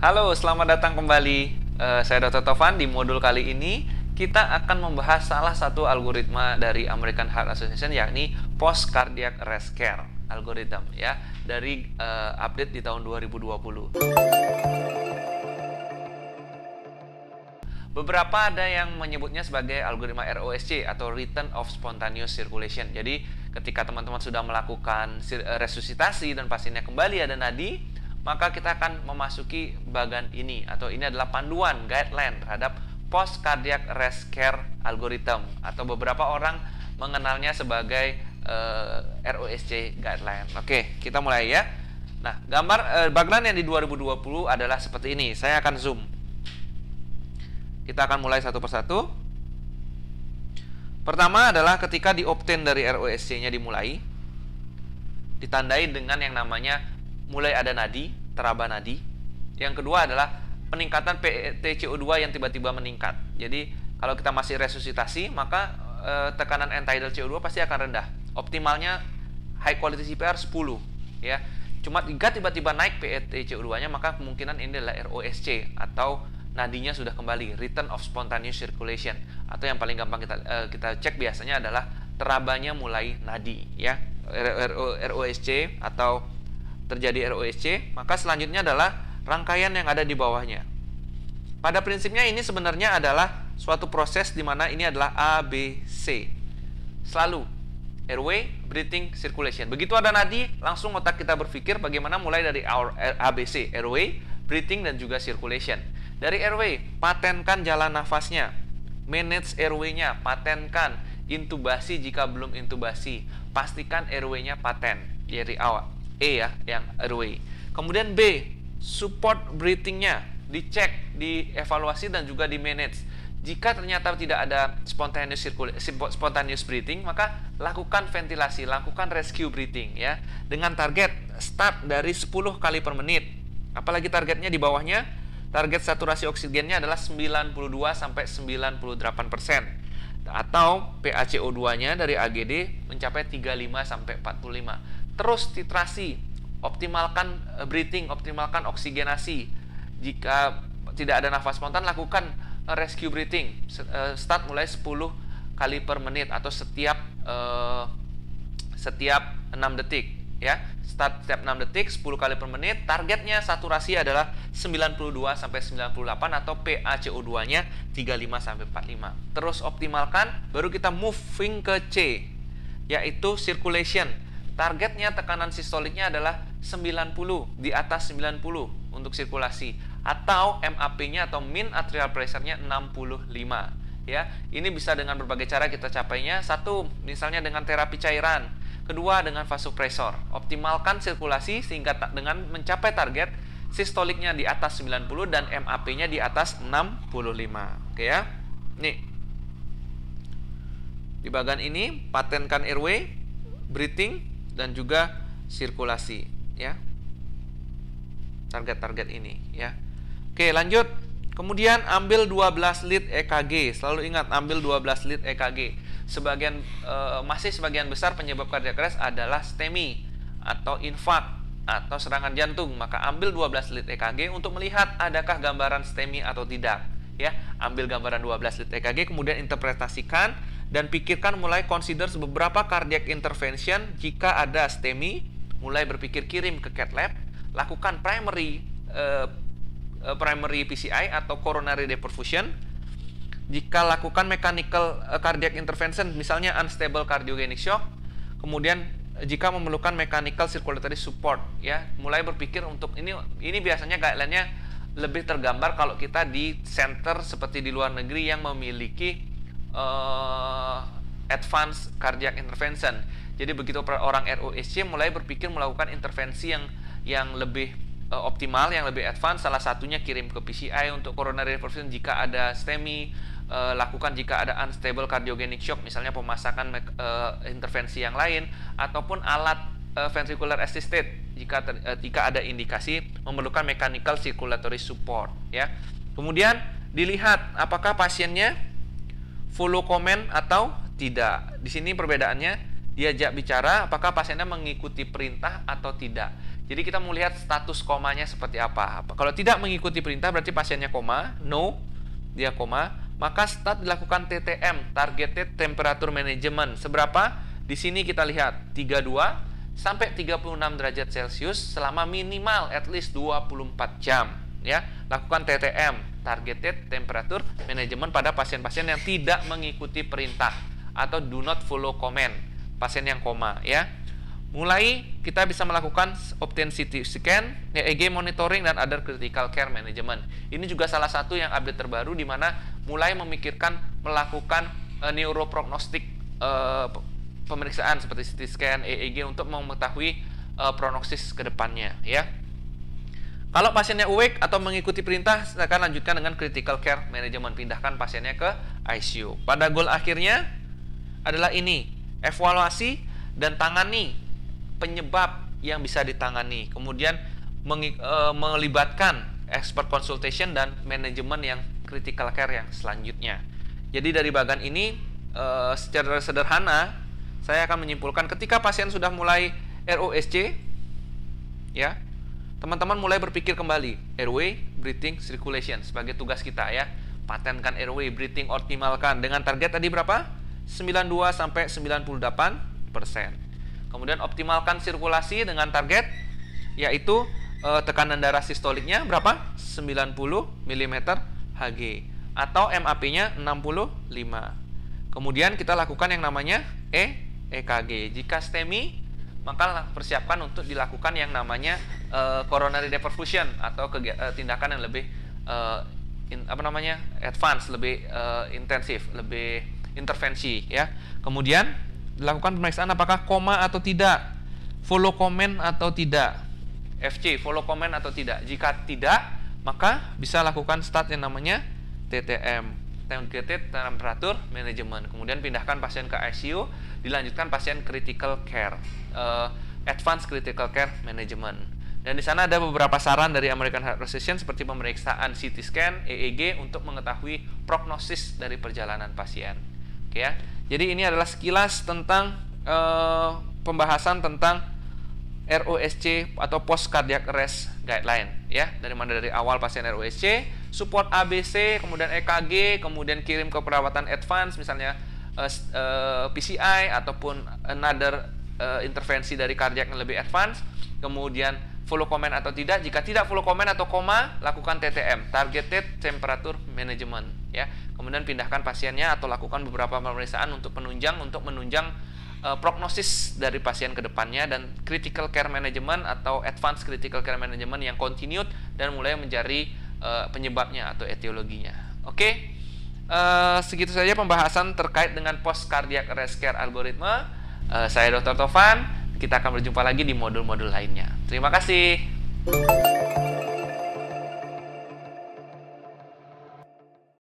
Halo, selamat datang kembali. Eh, saya Dr. Tovan. Di modul kali ini kita akan membahas salah satu algoritma dari American Heart Association yakni Post Cardiac Rest Care algorithm ya dari uh, update di tahun 2020. Beberapa ada yang menyebutnya sebagai algoritma ROSC atau Return of Spontaneous Circulation. Jadi ketika teman-teman sudah melakukan resusitasi dan pasiennya kembali ada nadi, maka kita akan memasuki bagan ini atau ini adalah panduan guideline terhadap post cardiac rest care algorithm atau beberapa orang mengenalnya sebagai uh, eh, ROSC guideline. Oke, kita mulai ya. Nah, gambar uh, eh, bagan yang di 2020 adalah seperti ini. Saya akan zoom. Kita akan mulai satu persatu. Pertama adalah ketika di diobtain dari ROSC-nya dimulai ditandai dengan yang namanya mulai ada nadi nadi, Yang kedua adalah peningkatan petco 2 yang tiba-tiba meningkat. Jadi kalau kita masih resusitasi maka e, tekanan end tidal CO2 pasti akan rendah. Optimalnya high quality CPR 10 ya. Cuma jika tiba-tiba naik petco 2 nya maka kemungkinan ini adalah ROSC atau nadinya sudah kembali return of spontaneous circulation atau yang paling gampang kita e, kita cek biasanya adalah terabanya mulai nadi ya. ROSC atau terjadi ROSC, maka selanjutnya adalah rangkaian yang ada di bawahnya. Pada prinsipnya ini sebenarnya adalah suatu proses di mana ini adalah ABC, Selalu airway, breathing, circulation. Begitu ada nadi, langsung otak kita berpikir bagaimana mulai dari eh, ABC, airway, breathing, dan juga circulation. Dari airway, patenkan jalan nafasnya. Manage airway-nya, patenkan. Intubasi jika belum intubasi, pastikan airway-nya paten dari awal E ya, yang airway. Kemudian B, support breathingnya dicek, dievaluasi dan juga di manage. Jika ternyata tidak ada spontaneous spontaneous breathing, maka lakukan ventilasi, lakukan rescue breathing ya dengan target start dari 10 kali per menit. Apalagi targetnya di bawahnya, target saturasi oksigennya adalah 92 sampai 98% atau PaCO2-nya dari AGD mencapai 35 sampai 45 terus titrasi, optimalkan eh, breathing, optimalkan oksigenasi. Jika tidak ada nafas spontan, lakukan eh, rescue breathing. Eh, start mulai 10 kali per menit atau setiap setiap 6 detik ya. Start setiap 6 detik 10 kali per menit. Targetnya saturasi adalah 92 sampai 98 atau paco 2 nya 35 sampai 45. Terus optimalkan baru kita moving ke C yaitu circulation Targetnya tekanan sistoliknya adalah 90 di atas 90 untuk sirkulasi atau MAP-nya atau mean arterial pressure-nya 65 ya. Ini bisa dengan berbagai cara kita capainya. Satu, misalnya dengan terapi cairan. Kedua, dengan vasopresor. Optimalkan sirkulasi sehingga dengan mencapai target sistoliknya di atas 90 dan MAP-nya di atas 65. Oke ya. Nih. Di bagian ini patenkan airway breathing dan juga sirkulasi ya. Target-target ini ya. Oke, lanjut. Kemudian ambil 12 lead EKG. Selalu ingat ambil 12 lead EKG. Sebagian e, masih sebagian besar penyebab kardiak arrest adalah STEMI atau infark atau serangan jantung, maka ambil 12 lead EKG untuk melihat adakah gambaran STEMI atau tidak. Ya, ambil gambaran 12 lead EKG kemudian interpretasikan dan pikirkan mulai consider beberapa cardiac intervention jika ada STEMI, mulai berpikir kirim ke cath lab, lakukan primary uh, primary PCI atau coronary deperfusion. Jika lakukan mechanical uh, cardiac intervention misalnya unstable cardiogenic shock, kemudian jika memerlukan mechanical circulatory support ya, mulai berpikir untuk ini ini biasanya guideline-nya lebih tergambar kalau kita di center seperti di luar negeri yang memiliki uh, eh, advance cardiac intervention. Jadi begitu orang ROSC mulai berpikir melakukan intervensi yang yang lebih uh, optimal, yang lebih advance, salah satunya kirim ke PCI untuk coronary perfusion jika ada STEMI, eh, lakukan jika ada unstable cardiogenic shock, misalnya pemasakan uh, intervensi yang lain, ataupun alat uh, ventricular assisted jika ter, uh, jika ada indikasi memerlukan mechanical circulatory support. Ya, kemudian dilihat apakah pasiennya follow komen atau tidak. Di sini perbedaannya diajak bicara apakah pasiennya mengikuti perintah atau tidak. Jadi kita mau lihat status komanya seperti apa. Kalau tidak mengikuti perintah berarti pasiennya koma, no, dia koma, maka start dilakukan TTM, targeted temperature management. Seberapa? Di sini kita lihat 32 sampai 36 derajat Celcius selama minimal at least 24 jam, ya. Lakukan TTM, targeted temperature management pada pasien-pasien yang tidak mengikuti perintah atau do not follow command pasien yang koma ya mulai kita bisa melakukan obtain CT scan, ya, EEG monitoring dan other critical care management. Ini juga salah satu yang update terbaru di mana mulai memikirkan melakukan uh, neuroprognostik uh, pemeriksaan seperti CT scan, EEG untuk mengetahui uh, prognosis kedepannya ya. Kalau pasiennya awake atau mengikuti perintah, silakan lanjutkan dengan critical care manajemen pindahkan pasiennya ke ICU. Pada goal akhirnya adalah ini, evaluasi dan tangani penyebab yang bisa ditangani. Kemudian meng, e, melibatkan expert consultation dan manajemen yang critical care yang selanjutnya. Jadi dari bagian ini e, secara sederhana saya akan menyimpulkan ketika pasien sudah mulai ROSC ya teman-teman mulai berpikir kembali airway, breathing, circulation sebagai tugas kita ya. Patenkan airway, breathing, optimalkan dengan target tadi berapa? 92 sampai 98 persen. Kemudian optimalkan sirkulasi dengan target yaitu eh, tekanan darah sistoliknya berapa? 90 mm Hg atau MAP-nya 65. Kemudian kita lakukan yang namanya E EKG. Jika STEMI maka persiapkan untuk dilakukan yang namanya uh, coronary atau uh, tindakan yang lebih uh, in, apa namanya advance, lebih uh, intensif, lebih intervensi ya. Kemudian dilakukan pemeriksaan apakah koma atau tidak, follow comment atau tidak, FC follow comment atau tidak. Jika tidak, maka bisa lakukan start yang namanya TTM targeted temperature management. Kemudian pindahkan pasien ke ICU, dilanjutkan pasien critical care, uh, advanced critical care management. Dan di sana ada beberapa saran dari American Heart Association seperti pemeriksaan CT scan, EEG untuk mengetahui prognosis dari perjalanan pasien. Oke ya. Jadi ini adalah sekilas tentang uh, pembahasan tentang ROSC atau post cardiac arrest guideline ya. Dari mana dari awal pasien ROSC support ABC, kemudian EKG, kemudian kirim ke perawatan advance misalnya uh, eh, uh, eh, PCI ataupun another uh, intervensi dari kardiak yang lebih advance, kemudian follow comment atau tidak. Jika tidak follow comment atau koma, lakukan TTM (Targeted Temperature Management) ya. Kemudian pindahkan pasiennya atau lakukan beberapa pemeriksaan untuk penunjang untuk menunjang uh, prognosis dari pasien ke depannya dan critical care management atau advanced critical care management yang continued dan mulai menjadi uh, penyebabnya atau etiologinya. Oke. Okay? Uh, eh, segitu saja pembahasan terkait dengan post cardiac arrest care algoritma. Uh, saya Dr. Tovan, kita akan berjumpa lagi di modul-modul lainnya. Terima kasih.